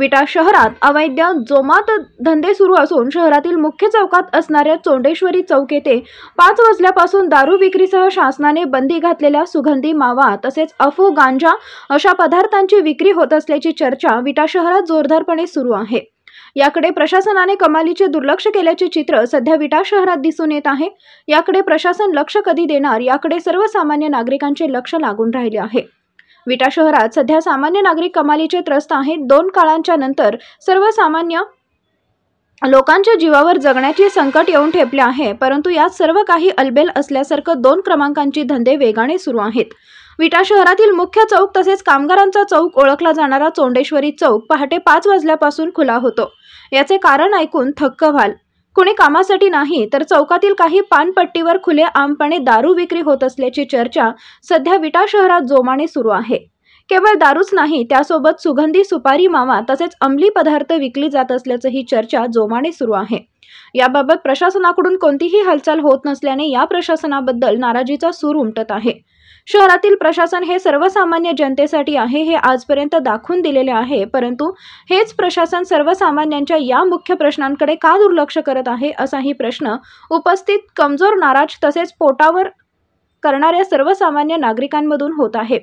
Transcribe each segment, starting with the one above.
विटा शहरात अवैध जोमात धंदे सुरू असून शहरातील मुख्य चौकात असणाऱ्या चोंडेश्वरी चौक येथे पाच वाजल्यापासून दारू विक्रीसह शासनाने बंदी घातलेल्या सुगंधी मावा तसेच अफू गांजा अशा पदार्थांची विक्री होत असल्याची चर्चा विटा शहरात जोरदारपणे सुरू आहे याकडे प्रशासनाने कमालीचे दुर्लक्ष केल्याचे चित्र सध्या विटा शहरात दिसून येत आहे याकडे प्रशासन लक्ष कधी देणार याकडे सर्वसामान्य नागरिकांचे लक्ष लागून राहिले आहे विटा शहरात सध्या सामान्य नागरिक कमालीचे त्रस्त आहेत दोन काळांच्या नंतर सर्वसामान्य लोकांच्या जीवावर जगण्याचे संकट येऊन ठेपले आहे परंतु यात सर्व काही अलबेल असल्यासारखं दोन क्रमांकांची धंदे वेगाने सुरू आहेत विटा शहरातील मुख्य चौक तसेच कामगारांचा चौक ओळखला जाणारा चोंडेश्वरी चौक पहाटे पाच वाजल्यापासून खुला होतो याचे कारण ऐकून थक्क व्हाल कुणी कामासाठी नाही तर चौकातील काही पानपट्टीवर खुले आमपणे दारू विक्री होत असल्याची चर्चा सध्या विटा शहरात जोमाने सुरू आहे केवळ दारूच नाही त्यासोबत सुगंधी सुपारी मावा तसेच अंमली पदार्थ विकली जात असल्याचं ही चर्चा जोमाने सुरू आहे याबाबत प्रशासनाकडून कोणतीही हालचाल होत नसल्याने या प्रशासनाबद्दल नाराजीचा सूर उमटत आहे शहरातील प्रशासन हे सर्वसामान्य जनतेसाठी आहे हे आजपर्यंत दाखवून दिलेले आहे परंतु हेच प्रशासन सर्वसामान्यांच्या या मुख्य प्रश्नांकडे का दुर्लक्ष करत आहे असाही प्रश्न उपस्थित कमजोर नाराज तसेच पोटावर करणाऱ्या सर्वसामान्य नागरिकांमधून होत आहे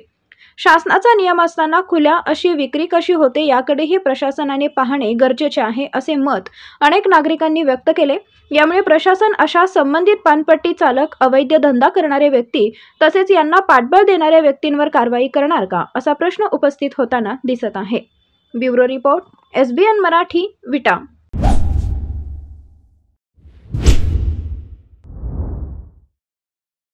शासनाचा नियम असताना खुल्या अशी विक्री कशी होते याकडेही प्रशासनाने पाहणे गरजेचे आहे असे मत अनेक नागरिकांनी व्यक्त केले यामुळे प्रशासन अशा संबंधित पानपट्टी चालक अवैध धंदा करणारे व्यक्ती तसेच यांना पाठबळ देणाऱ्या व्यक्तींवर कारवाई करणार का असा प्रश्न उपस्थित होताना दिसत आहे ब्युरो रिपोर्ट एसबीएन मराठी विटा